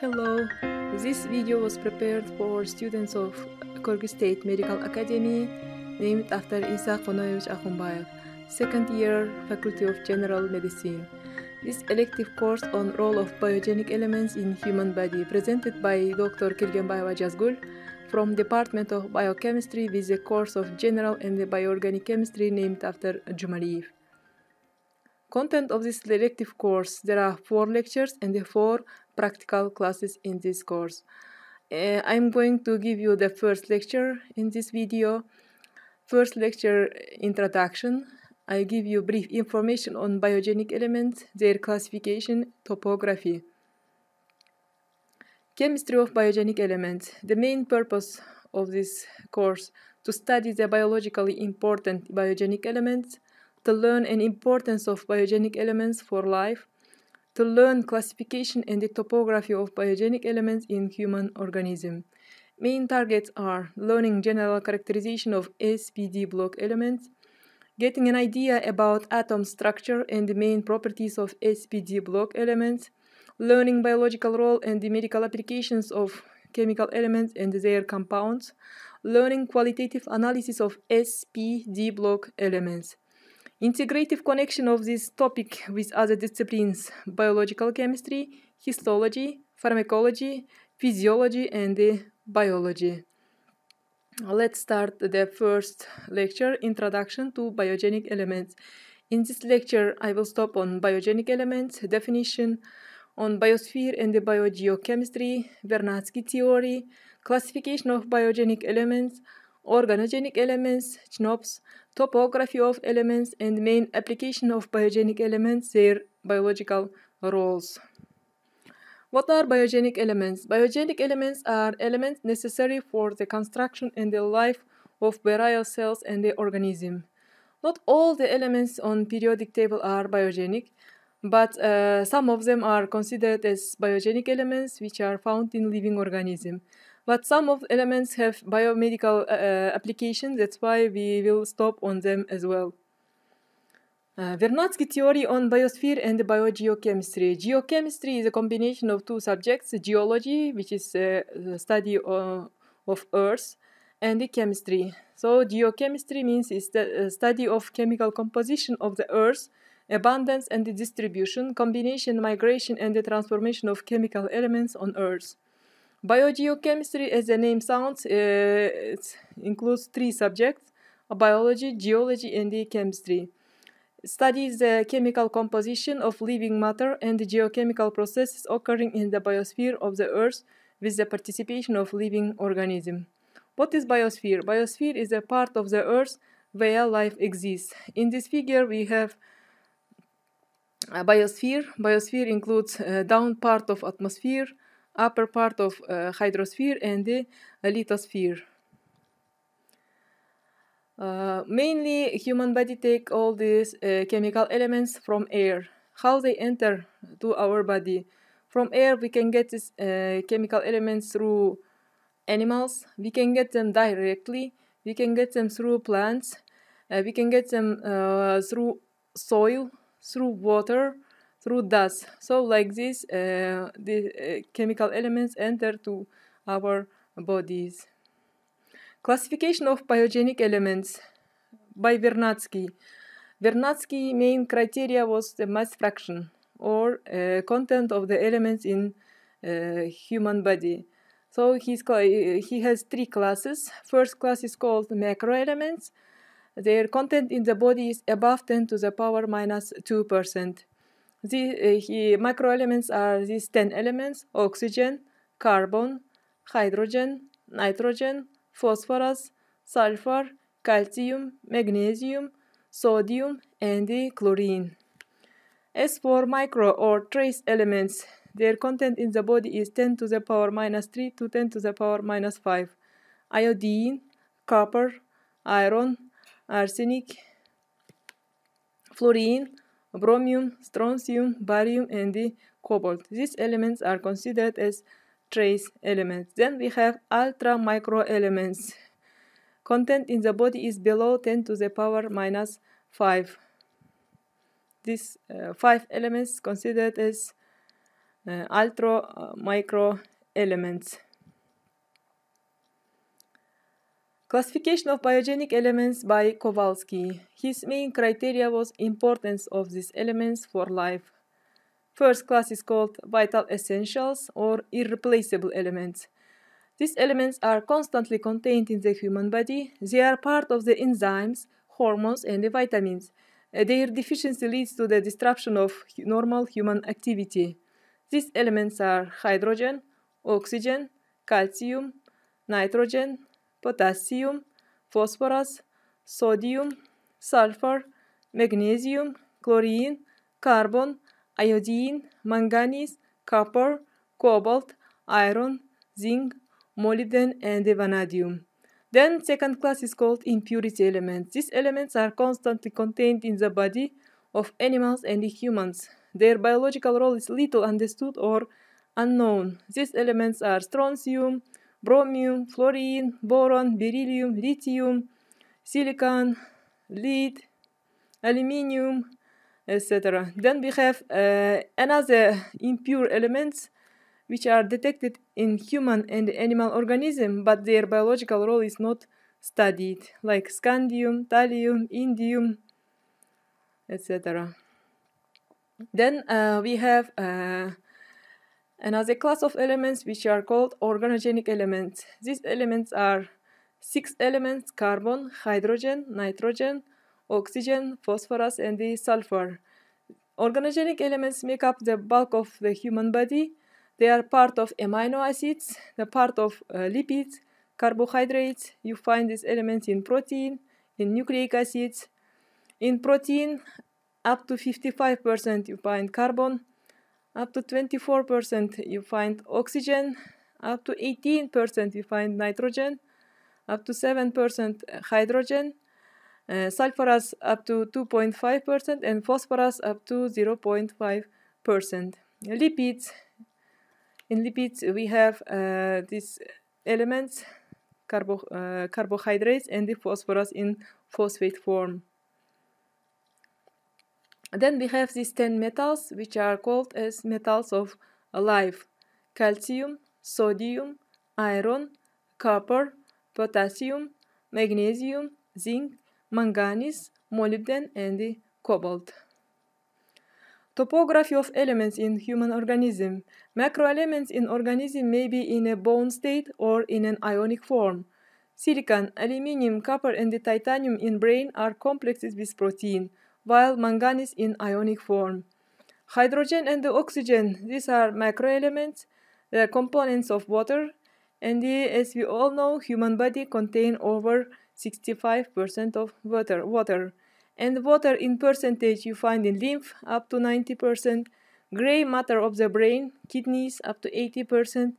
Hello, this video was prepared for students of Kyrgyz State Medical Academy named after Isa Konoyevich Akhumbayev, second year Faculty of General Medicine. This elective course on role of biogenic elements in human body presented by Dr. Kirgenbayeva Jazgul from Department of Biochemistry with a course of General and Bioorganic Chemistry named after Jumaliyev. Content of this elective course. There are four lectures and four practical classes in this course. Uh, I'm going to give you the first lecture in this video. First lecture introduction. I give you brief information on biogenic elements, their classification, topography. Chemistry of biogenic elements. The main purpose of this course to study the biologically important biogenic elements to learn an importance of biogenic elements for life, to learn classification and the topography of biogenic elements in human organism. Main targets are learning general characterization of SPD block elements, getting an idea about atom structure and the main properties of SPD block elements, learning biological role and the medical applications of chemical elements and their compounds, learning qualitative analysis of SPD block elements. Integrative connection of this topic with other disciplines biological chemistry, histology, pharmacology, physiology, and biology. Let's start the first lecture Introduction to Biogenic Elements. In this lecture, I will stop on biogenic elements, definition, on biosphere and the biogeochemistry, Vernadsky theory, classification of biogenic elements, organogenic elements, CHNOPS, topography of elements, and main application of biogenic elements, their biological roles. What are biogenic elements? Biogenic elements are elements necessary for the construction and the life of various cells and the organism. Not all the elements on periodic table are biogenic, but uh, some of them are considered as biogenic elements which are found in living organism. But some of the elements have biomedical uh, uh applications, that's why we will stop on them as well. Uh, Vernadsky theory on biosphere and biogeochemistry. Geochemistry is a combination of two subjects, geology, which is uh, the study of, of Earth, and the chemistry. So geochemistry means the uh, study of chemical composition of the Earth, abundance and distribution, combination, migration, and the transformation of chemical elements on Earth. Biogeochemistry, as the name sounds, uh, includes three subjects, biology, geology, and the chemistry. studies the chemical composition of living matter and the geochemical processes occurring in the biosphere of the Earth with the participation of living organisms. What is biosphere? Biosphere is a part of the Earth where life exists. In this figure, we have a biosphere. Biosphere includes a uh, down part of atmosphere, upper part of uh, hydrosphere and the lithosphere. Uh, mainly, human body take all these uh, chemical elements from air. How they enter to our body? From air, we can get these uh, chemical elements through animals. We can get them directly. We can get them through plants. Uh, we can get them uh, through soil, through water, through dust. So like this, uh, the uh, chemical elements enter to our bodies. Classification of biogenic elements by Vernadsky. Vernadsky main criteria was the mass fraction or uh, content of the elements in uh, human body. So he's, he has three classes. First class is called macro elements. Their content in the body is above 10 to the power minus 2 percent. The, eh, he, microelements are these 10 elements, oxygen, carbon, hydrogen, nitrogen, phosphorus, sulfur, calcium, magnesium, sodium, and chlorine. As for micro or trace elements, their content in the body is 10 to the power minus 3 to 10 to the power minus 5. Iodine, copper, iron, arsenic, fluorine, bromium, strontium, barium, and the cobalt. These elements are considered as trace elements. Then we have ultra micro elements. Content in the body is below 10 to the power minus 5. These uh, five elements considered as uh, ultra uh, micro elements. Classification of biogenic elements by Kowalski. His main criteria was importance of these elements for life. First class is called vital essentials or irreplaceable elements. These elements are constantly contained in the human body. They are part of the enzymes, hormones, and the vitamins. Uh, their deficiency leads to the disruption of normal human activity. These elements are hydrogen, oxygen, calcium, nitrogen, potassium, phosphorus, sodium, sulfur, magnesium, chlorine, carbon, iodine, manganese, copper, cobalt, iron, zinc, molybdenum, and vanadium. Then second class is called impurity elements. These elements are constantly contained in the body of animals and humans. Their biological role is little understood or unknown. These elements are strontium, bromium, fluorine, boron, beryllium, lithium, silicon, lead, aluminium, etc. Then we have uh, another impure elements which are detected in human and animal organism, but their biological role is not studied, like scandium, thallium, indium, etc. Then uh, we have uh, and as a class of elements which are called organogenic elements. These elements are six elements carbon, hydrogen, nitrogen, oxygen, phosphorus, and the sulfur. Organogenic elements make up the bulk of the human body. They are part of amino acids, the part of uh, lipids, carbohydrates. You find these elements in protein, in nucleic acids. In protein, up to 55% you find carbon, up to 24% you find oxygen, up to 18% you find nitrogen, up to 7% hydrogen, uh, sulfurus up to 2.5% and phosphorus up to 0.5%. Lipids, in lipids we have uh, these elements, carbo uh, carbohydrates and the phosphorus in phosphate form then we have these 10 metals which are called as metals of life calcium sodium iron copper potassium magnesium zinc manganese molybdenum, and the cobalt Topography of elements in human organism. Macroelements in organism may be in a bone state or in an ionic form. Silicon, aluminium, copper and the titanium in brain are complexes with protein while manganese in ionic form. Hydrogen and the oxygen, these are macroelements, they are components of water, and the, as we all know, human body contains over 65% of water, water. And water in percentage you find in lymph up to 90%, gray matter of the brain, kidneys up to 80%,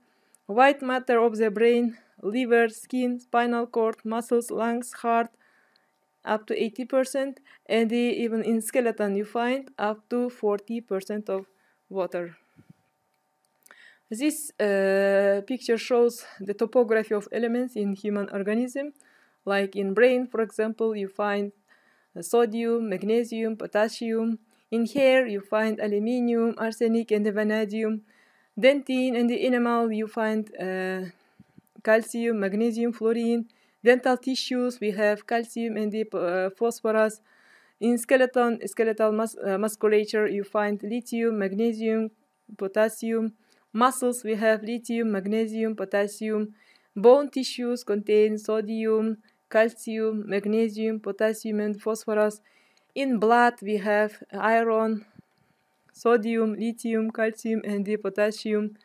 white matter of the brain, liver, skin, spinal cord, muscles, lungs, heart, up to 80% and even in skeleton you find up to 40% of water. This uh, picture shows the topography of elements in human organism. Like in brain, for example, you find uh, sodium, magnesium, potassium. In hair, you find aluminium, arsenic, and vanadium. Dentine and the enamel, you find uh, calcium, magnesium, fluorine, dental tissues, we have calcium and the uh, phosphorus. In skeleton, skeletal mus uh, musculature, you find lithium, magnesium, potassium. Muscles, we have lithium, magnesium, potassium. Bone tissues contain sodium, calcium, magnesium, potassium, and phosphorus. In blood, we have iron, sodium, lithium, calcium, and potassium.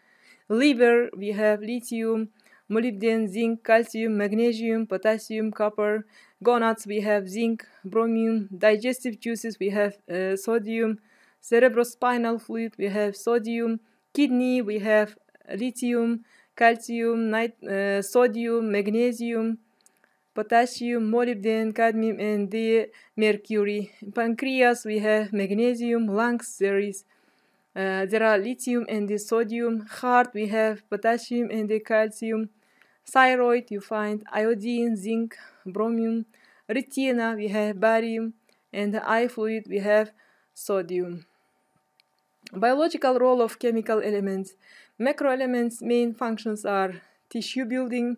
Liver, we have lithium, molybdenum, zinc, calcium, magnesium, potassium, copper. Gonads, we have zinc, bromine. Digestive juices, we have uh, sodium. Cerebrospinal fluid, we have sodium. Kidney, we have lithium, calcium, nit uh, sodium, magnesium, potassium, molybdenum, cadmium, and the mercury. Pancreas, we have magnesium, lungs, there is uh, there are lithium and the sodium. Heart, we have potassium and the calcium. Thyroid, you find iodine, zinc, bromium. Retina, we have barium. And the eye fluid, we have sodium. Biological role of chemical elements. Macroelements' main functions are tissue building.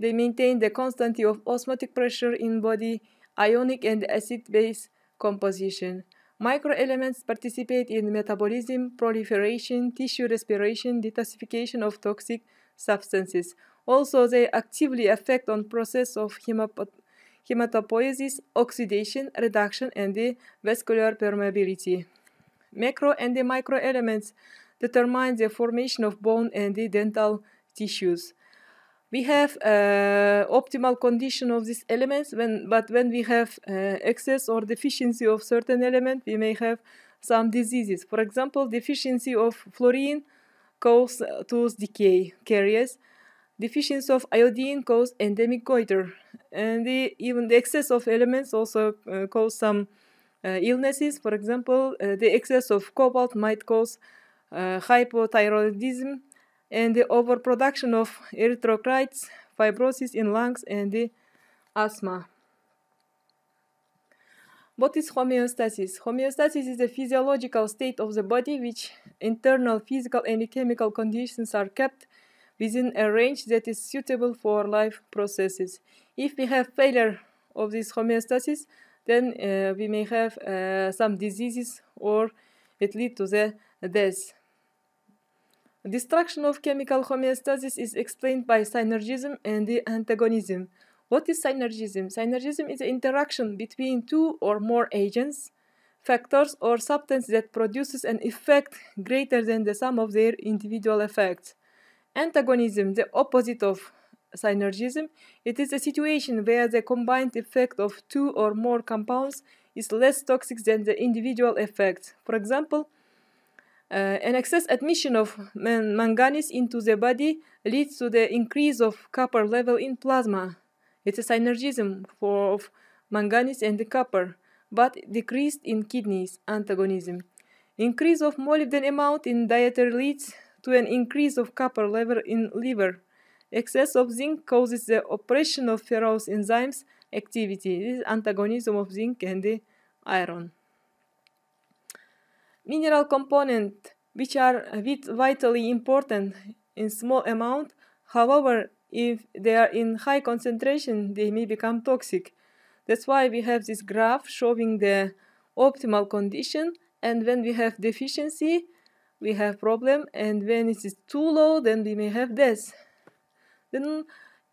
They maintain the constancy of osmotic pressure in body, ionic and acid-base composition. Microelements participate in metabolism, proliferation, tissue respiration, detoxification of toxic substances. Also, they actively affect on process of hematopoiesis, oxidation, reduction, and the vascular permeability. Macro and the microelements determine the formation of bone and the dental tissues we have uh, optimal condition of these elements when but when we have uh, excess or deficiency of certain element we may have some diseases for example deficiency of fluorine causes uh, tooth decay caries deficiency of iodine causes endemic goiter and the, even the excess of elements also uh, cause some uh, illnesses for example uh, the excess of cobalt might cause hypothyroidism and the overproduction of erythrocytes, fibrosis in lungs, and the asthma. What is homeostasis? Homeostasis is a physiological state of the body which internal physical and chemical conditions are kept within a range that is suitable for life processes. If we have failure of this homeostasis, then uh, we may have uh, some diseases or it lead to the death. Destruction of chemical homeostasis is explained by synergism and the antagonism. What is synergism? Synergism is the interaction between two or more agents, factors, or substance that produces an effect greater than the sum of their individual effects. Antagonism, the opposite of synergism, it is a situation where the combined effect of two or more compounds is less toxic than the individual effects. For example, uh, an excess admission of man manganese into the body leads to the increase of copper level in plasma. It's a synergism for of manganese and copper, but decreased in kidneys antagonism. Increase of molybdenum amount in dietary leads to an increase of copper level in liver. Excess of zinc causes the oppression of ferrous enzymes activity. This is antagonism of zinc and the iron mineral component, which are vitally important in small amount. However, if they are in high concentration, they may become toxic. That's why we have this graph showing the optimal condition. And when we have deficiency, we have problem. And when it is too low, then we may have death. Then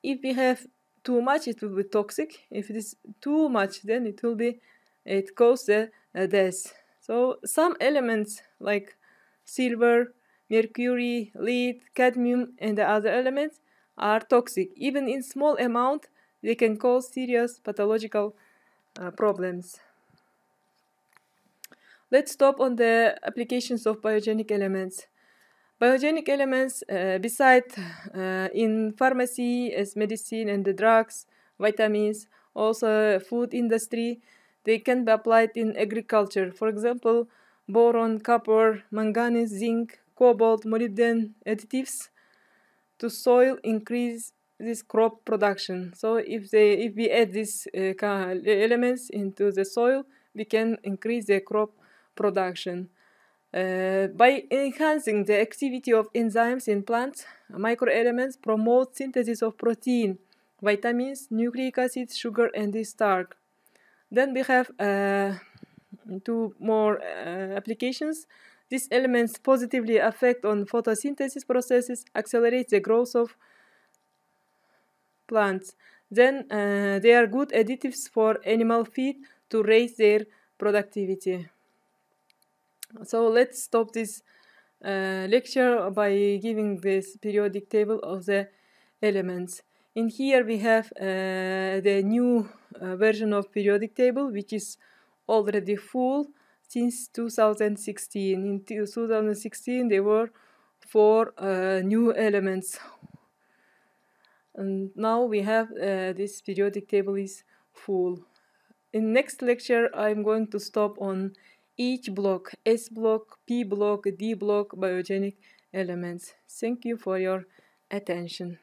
if we have too much, it will be toxic. If it is too much, then it will be, it causes uh, death. So some elements like silver, mercury, lead, cadmium and the other elements are toxic. Even in small amount, they can cause serious pathological uh, problems. Let's stop on the applications of biogenic elements. Biogenic elements, uh, besides uh, in pharmacy as medicine and the drugs, vitamins, also food industry, they can be applied in agriculture. For example, boron, copper, manganese, zinc, cobalt, molybdenum additives to soil increase this crop production. So if they if we add these uh, elements into the soil, we can increase the crop production. Uh, by enhancing the activity of enzymes in plants, microelements promote synthesis of protein, vitamins, nucleic acids, sugar, and starch. Then we have uh, two more uh, applications. These elements positively affect on photosynthesis processes, accelerate the growth of plants. Then uh, they are good additives for animal feed to raise their productivity. So let's stop this uh, lecture by giving this periodic table of the elements. In here we have uh, the new uh, version of periodic table which is already full since 2016. In 2016 there were four uh, new elements and now we have uh, this periodic table is full. In next lecture I'm going to stop on each block, S block, P block, D block, biogenic elements. Thank you for your attention.